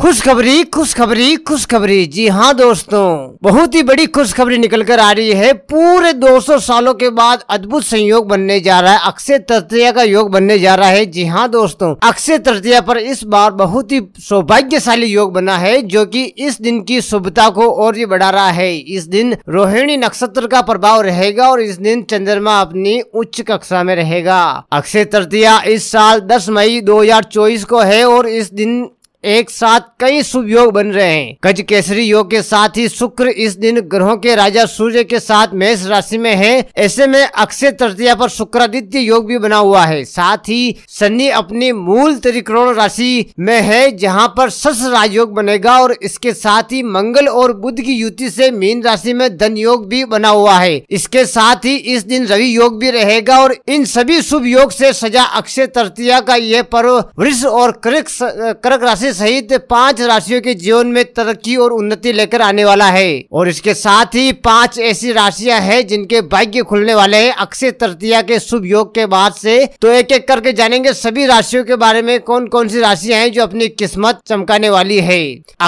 खुशखबरी खुशखबरी खुशखबरी जी हाँ दोस्तों बहुत ही बड़ी खुशखबरी निकल कर आ रही है पूरे 200 सालों के बाद अद्भुत संयोग बनने जा रहा है अक्षय तृतीया का योग बनने जा रहा है जी हाँ दोस्तों अक्षय तृतीया पर इस बार बहुत ही सौभाग्यशाली योग बना है जो कि इस दिन की शुभता को और भी बढ़ा रहा है इस दिन रोहिणी नक्षत्र का प्रभाव रहेगा और इस दिन चंद्रमा अपनी उच्च कक्षा में रहेगा अक्षय तृतीया इस साल दस मई दो को है और इस दिन एक साथ कई शुभ योग बन रहे हैं गज केसरी योग के साथ ही शुक्र इस दिन ग्रहों के राजा सूर्य के साथ मेष राशि में है ऐसे में अक्षय तृतीया पर शुक्रादित्य योग भी बना हुआ है साथ ही शनि अपनी मूल त्रिकोण राशि में है जहां पर सस राजयोग बनेगा और इसके साथ ही मंगल और बुद्ध की युति से मीन राशि में धन योग भी बना हुआ है इसके साथ ही इस दिन रवि योग भी रहेगा और इन सभी शुभ योग से सजा अक्षय तृतीया का यह पर्व वृक्ष और करक करक राशि सहित पांच राशियों के जीवन में तरक्की और उन्नति लेकर आने वाला है और इसके साथ ही पांच ऐसी राशियां हैं जिनके भाग्य खुलने वाले हैं अक्षय तृतीया के शुभ योग के बाद से तो एक एक करके जानेंगे सभी राशियों के बारे में कौन कौन सी राशियां हैं जो अपनी किस्मत चमकाने वाली है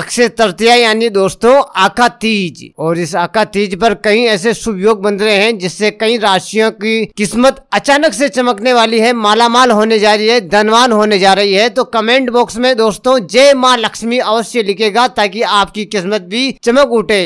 अक्षय तृतीया यानी दोस्तों आका तीज और इस आका तीज पर कई ऐसे शुभ योग बन रहे हैं जिससे कई राशियों की किस्मत अचानक से चमकने वाली है मालामाल होने जा रही है धनवान होने जा रही है तो कमेंट बॉक्स में दोस्तों जय माँ लक्ष्मी अवश्य लिखेगा ताकि आपकी किस्मत भी चमक उठे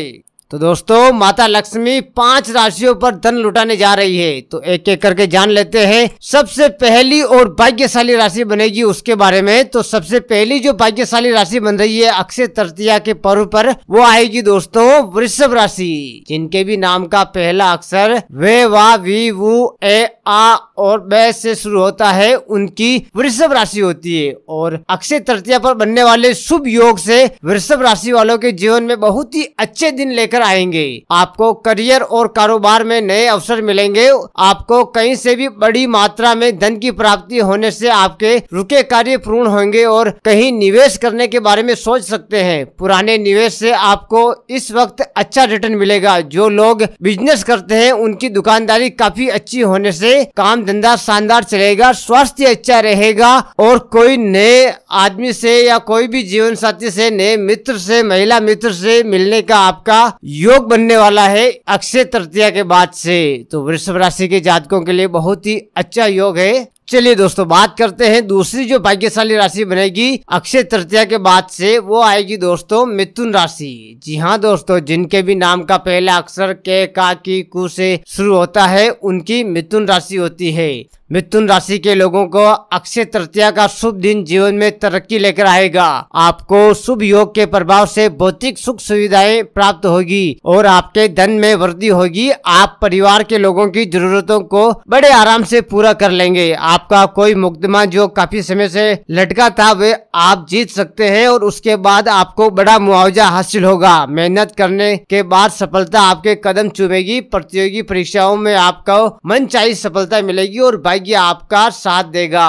तो दोस्तों माता लक्ष्मी पांच राशियों पर धन लुटाने जा रही है तो एक एक करके जान लेते हैं सबसे पहली और भाग्यशाली राशि बनेगी उसके बारे में तो सबसे पहली जो भाग्यशाली राशि बन रही है अक्षय तृतीया के पर्व पर वो आएगी दोस्तों वृषभ राशि जिनके भी नाम का पहला अक्षर वे वा वी वु ए आ और बै से शुरू होता है उनकी वृषभ राशि होती है और अक्षय तृतीया पर बनने वाले शुभ योग से वृषभ राशि वालों के जीवन में बहुत ही अच्छे दिन लेकर आएंगे आपको करियर और कारोबार में नए अवसर मिलेंगे आपको कहीं से भी बड़ी मात्रा में धन की प्राप्ति होने से आपके रुके कार्य पूर्ण होंगे और कहीं निवेश करने के बारे में सोच सकते हैं पुराने निवेश से आपको इस वक्त अच्छा रिटर्न मिलेगा जो लोग बिजनेस करते हैं उनकी दुकानदारी काफी अच्छी होने से काम धंधा शानदार चलेगा स्वास्थ्य अच्छा रहेगा और कोई नए आदमी से या कोई भी जीवन साथी से नए मित्र से महिला मित्र से मिलने का आपका योग बनने वाला है अक्षय तृतीया के बाद से तो वृषभ राशि के जातकों के लिए बहुत ही अच्छा योग है चलिए दोस्तों बात करते हैं दूसरी जो भाग्यशाली राशि बनेगी अक्षय तृतीया के बाद से वो आएगी दोस्तों मिथुन राशि जी हाँ दोस्तों जिनके भी नाम का पहला अक्षर के का की कु से शुरू होता है उनकी मिथुन राशि होती है मिथुन राशि के लोगों को अक्षय तृतीया का शुभ दिन जीवन में तरक्की लेकर आएगा आपको शुभ योग के प्रभाव से भौतिक सुख सुविधाएं प्राप्त होगी और आपके धन में वृद्धि होगी आप परिवार के लोगों की जरूरतों को बड़े आराम से पूरा कर लेंगे आपका कोई मुकदमा जो काफी समय से लटका था वे आप जीत सकते हैं और उसके बाद आपको बड़ा मुआवजा हासिल होगा मेहनत करने के बाद सफलता आपके कदम चुमेगी प्रतियोगी परीक्षाओं में आपको मन सफलता मिलेगी और भाग्य आपका साथ देगा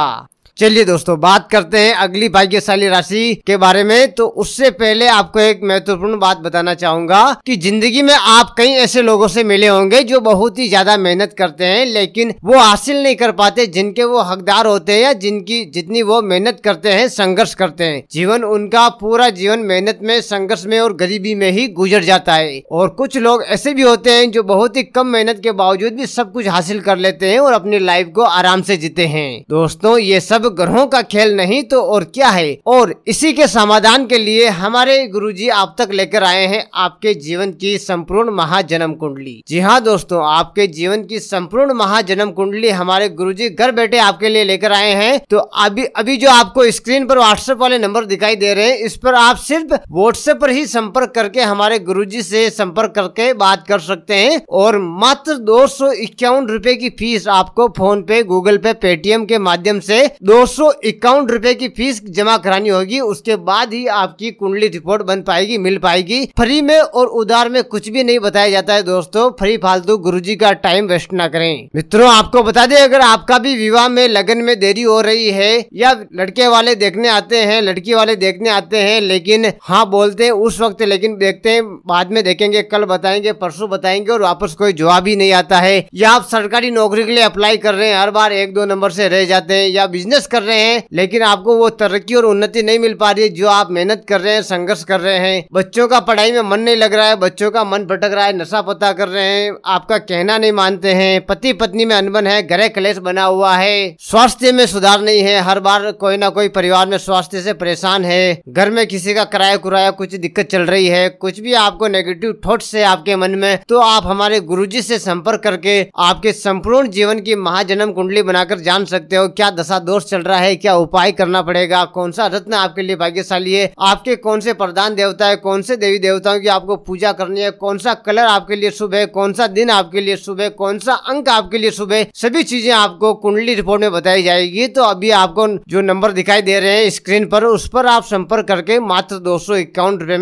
चलिए दोस्तों बात करते हैं अगली भाग्यशाली राशि के बारे में तो उससे पहले आपको एक महत्वपूर्ण बात बताना चाहूंगा कि जिंदगी में आप कई ऐसे लोगों से मिले होंगे जो बहुत ही ज्यादा मेहनत करते हैं लेकिन वो हासिल नहीं कर पाते जिनके वो हकदार होते हैं या जिनकी जितनी वो मेहनत करते हैं संघर्ष करते हैं जीवन उनका पूरा जीवन मेहनत में संघर्ष में और गरीबी में ही गुजर जाता है और कुछ लोग ऐसे भी होते हैं जो बहुत ही कम मेहनत के बावजूद भी सब कुछ हासिल कर लेते हैं और अपनी लाइफ को आराम से जीते हैं दोस्तों ये सब ग्रहों का खेल नहीं तो और क्या है और इसी के समाधान के लिए हमारे गुरुजी आप तक लेकर आए हैं आपके जीवन की संपूर्ण महाजन्म कुंडली जी हाँ दोस्तों आपके जीवन की संपूर्ण महाजन्म कुंडली हमारे जी घर बैठे आपके लिए लेकर आए हैं तो अभी अभी जो आपको स्क्रीन पर व्हाट्सएप वाले नंबर दिखाई दे रहे हैं इस पर आप सिर्फ व्हाट्सएप पर ही संपर्क करके हमारे गुरुजी से संपर्क करके बात कर सकते हैं और मात्र दो सौ इक्यावन की फीस आपको फोन पे गूगल पे पेटीएम के माध्यम से दो दो सौ रुपए की फीस जमा करानी होगी उसके बाद ही आपकी कुंडली रिपोर्ट बन पाएगी मिल पाएगी फ्री में और उधार में कुछ भी नहीं बताया जाता है दोस्तों फ्री फालतू गुरु जी का टाइम वेस्ट ना करें मित्रों आपको बता दें अगर आपका भी विवाह में लगन में देरी हो रही है या लड़के वाले देखने आते हैं लड़की वाले देखने आते हैं लेकिन हाँ बोलते हैं उस वक्त लेकिन देखते हैं बाद में देखेंगे कल बताएंगे परसों बताएंगे और वापस कोई जवाब ही नहीं आता है या आप सरकारी नौकरी के लिए अप्लाई कर रहे हैं हर बार एक दो नंबर से रह जाते हैं या बिजनेस बिजनेस कर रहे हैं लेकिन आपको वो तरक्की और उन्नति नहीं मिल पा रही है जो आप मेहनत कर रहे हैं संघर्ष कर रहे हैं बच्चों का पढ़ाई में मन नहीं लग रहा है बच्चों का मन भटक रहा है नशा पता कर रहे हैं आपका कहना नहीं मानते हैं पति पत्नी में अनबन है गृह कलेश बना हुआ है स्वास्थ्य में सुधार नहीं है हर बार कोई ना कोई परिवार में स्वास्थ्य से परेशान है घर में किसी का किराया कुराया कुछ दिक्कत चल रही है कुछ भी आपको नेगेटिव थॉट्स है आपके मन में तो आप हमारे गुरुजी से संपर्क करके आपके संपूर्ण जीवन की महाजन्म कुंडली बनाकर जान सकते हो क्या दशा दोष चल रहा है क्या उपाय करना पड़ेगा कौन सा रत्न आपके लिए भाग्यशाली है आपके कौन से प्रधान देवता है कौन से देवी देवताओं की आपको पूजा करनी है कौन सा कलर आपके लिए शुभ है कौन सा दिन आपके लिए शुभ है कौन सा अंक आपके लिए शुभ है सभी चीजें आपको कुंडली रिपोर्ट में बताई जाएगी तो अभी आपको जो नंबर दिखाई दे रहे हैं स्क्रीन पर उस पर आप संपर्क करके मात्र दो सौ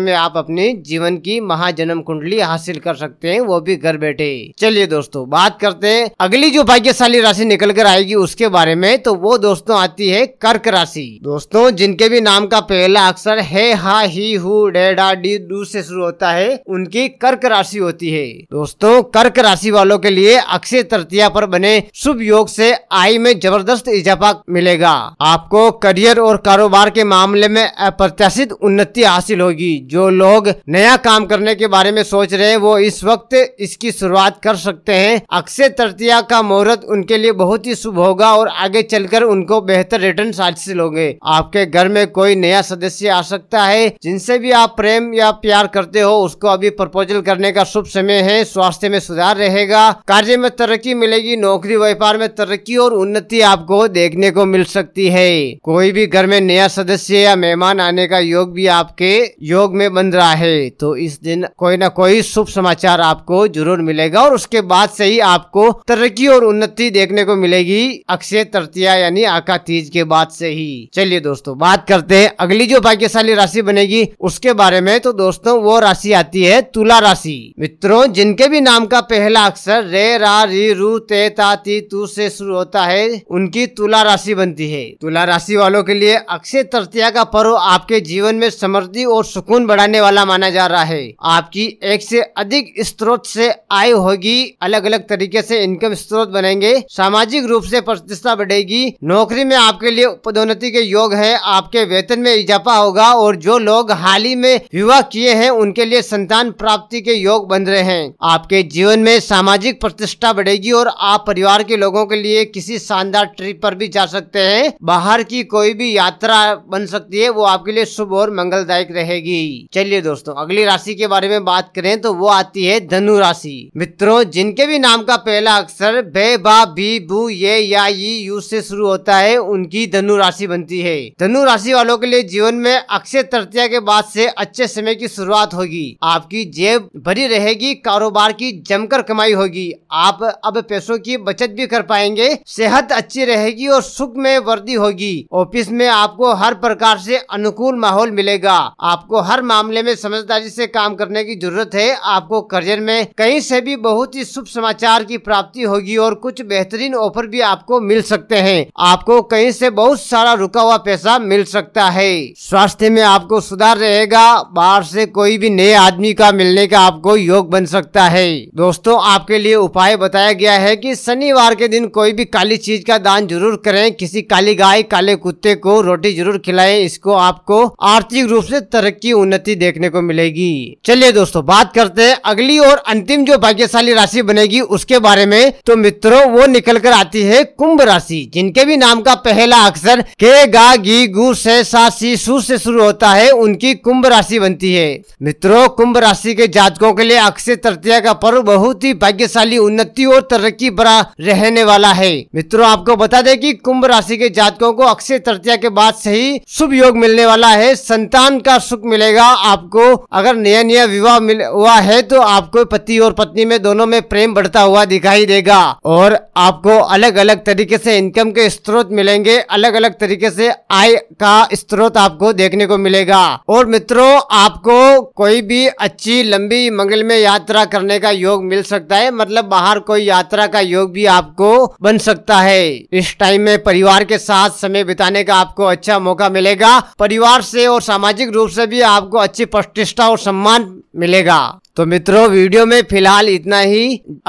में आप अपने जीवन की महाजन्म कुंडली हासिल कर सकते हैं वो भी घर बैठे चलिए दोस्तों बात करते हैं अगली जो भाग्यशाली राशि निकल कर आएगी उसके बारे में तो वो दोस्तों आती है कर्क राशि दोस्तों जिनके भी नाम का पहला अक्षर है हा ही डेडा डी डू से शुरू होता है उनकी कर्क राशि होती है दोस्तों कर्क राशि वालों के लिए अक्षय तृतीया पर बने शुभ योग से आय में जबरदस्त इजाफा मिलेगा आपको करियर और कारोबार के मामले में अप्रत्याशित उन्नति हासिल होगी जो लोग नया काम करने के बारे में सोच रहे हैं वो इस वक्त इसकी शुरुआत कर सकते हैं अक्षय तृतीया का मुहूर्त उनके लिए बहुत ही शुभ होगा और आगे चलकर उनको बेहतर रिटर्न हासिल होंगे आपके घर में कोई नया सदस्य आ सकता है जिनसे भी आप प्रेम या प्यार करते हो उसको अभी प्रपोजल करने का शुभ समय है स्वास्थ्य में सुधार रहेगा कार्य में तरक्की मिलेगी नौकरी व्यापार में तरक्की और उन्नति आपको देखने को मिल सकती है कोई भी घर में नया सदस्य या मेहमान आने का योग भी आपके योग में बन रहा है तो इस दिन कोई ना कोई शुभ समाचार आपको जरूर मिलेगा और उसके बाद से ही आपको तरक्की और उन्नति देखने को मिलेगी अक्षय तृतीया यानी आकाश का तीज के बाद से ही चलिए दोस्तों बात करते हैं अगली जो भाग्यशाली राशि बनेगी उसके बारे में तो दोस्तों वो राशि आती है तुला राशि मित्रों जिनके भी नाम का पहला अक्षर रे रा री रू ते ता ती तू से शुरू होता है उनकी तुला राशि बनती है तुला राशि वालों के लिए अक्षय तृतीया का पर्व आपके जीवन में समृद्धि और सुकून बढ़ाने वाला माना जा रहा है आपकी एक से अधिक स्त्रोत से आय होगी अलग अलग तरीके से इनकम स्त्रोत बनेंगे सामाजिक रूप से प्रतिष्ठा बढ़ेगी नौकरी नौकरी में आपके लिए पदोन्नति के योग है आपके वेतन में इजाफा होगा और जो लोग हाल ही में विवाह किए हैं उनके लिए संतान प्राप्ति के योग बन रहे हैं आपके जीवन में सामाजिक प्रतिष्ठा बढ़ेगी और आप परिवार के लोगों के लिए किसी शानदार ट्रिप पर भी जा सकते हैं बाहर की कोई भी यात्रा बन सकती है वो आपके लिए शुभ और मंगलदायक रहेगी चलिए दोस्तों अगली राशि के बारे में बात करें तो वो आती है धनु राशि मित्रों जिनके भी नाम का पहला अक्षर बे बा बी बू ये या यू से शुरू होता है है उनकी धनु राशि बनती है धनु राशि वालों के लिए जीवन में अक्षय तृतीया के बाद से अच्छे समय की शुरुआत होगी आपकी जेब भरी रहेगी कारोबार की जमकर कमाई होगी आप अब पैसों की बचत भी कर पाएंगे सेहत अच्छी रहेगी और सुख में वृद्धि होगी ऑफिस में आपको हर प्रकार से अनुकूल माहौल मिलेगा आपको हर मामले में समझदारी से काम करने की जरूरत है आपको करियर में कहीं से भी बहुत ही शुभ समाचार की प्राप्ति होगी और कुछ बेहतरीन ऑफर भी आपको मिल सकते हैं आपको कहीं से बहुत सारा रुका हुआ पैसा मिल सकता है स्वास्थ्य में आपको सुधार रहेगा बाहर से कोई भी नए आदमी का मिलने का आपको योग बन सकता है दोस्तों आपके लिए उपाय बताया गया है कि शनिवार के दिन कोई भी काली चीज का दान जरूर करें किसी काली गाय काले कुत्ते को रोटी जरूर खिलाएं इसको आपको आर्थिक रूप से तरक्की उन्नति देखने को मिलेगी चलिए दोस्तों बात करते हैं अगली और अंतिम जो भाग्यशाली राशि बनेगी उसके बारे में तो मित्रों वो निकल कर आती है कुंभ राशि जिनके भी नाम का का पहला अक्षर के गा गी गु से सा सी सु से शुरू होता है उनकी कुंभ राशि बनती है मित्रों कुंभ राशि के जातकों के लिए अक्षय तृतीया का पर्व बहुत ही भाग्यशाली उन्नति और तरक्की बड़ा रहने वाला है मित्रों आपको बता दें कि कुंभ राशि के जातकों को अक्षय तृतीया के बाद से ही शुभ योग मिलने वाला है संतान का सुख मिलेगा आपको अगर नया नया विवाह हुआ है तो आपको पति और पत्नी में दोनों में प्रेम बढ़ता हुआ दिखाई देगा और आपको अलग अलग तरीके से इनकम के स्रोत मिले मिलेंगे अलग अलग तरीके से आय का स्रोत आपको देखने को मिलेगा और मित्रों आपको कोई भी अच्छी लंबी मंगल में यात्रा करने का योग मिल सकता है मतलब बाहर कोई यात्रा का योग भी आपको बन सकता है इस टाइम में परिवार के साथ समय बिताने का आपको अच्छा मौका मिलेगा परिवार से और सामाजिक रूप से भी आपको अच्छी प्रतिष्ठा और सम्मान मिलेगा तो मित्रों वीडियो में फिलहाल इतना ही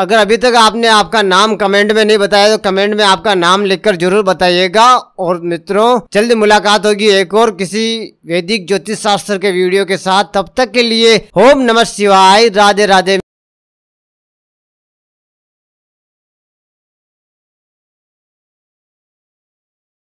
अगर अभी तक आपने आपका नाम कमेंट में नहीं बताया तो कमेंट में आपका नाम लिखकर जरूर बताइएगा और मित्रों जल्द मुलाकात होगी एक और किसी वैदिक ज्योतिष शास्त्र के वीडियो के साथ तब तक के लिए होम नमः शिवाय राधे राधे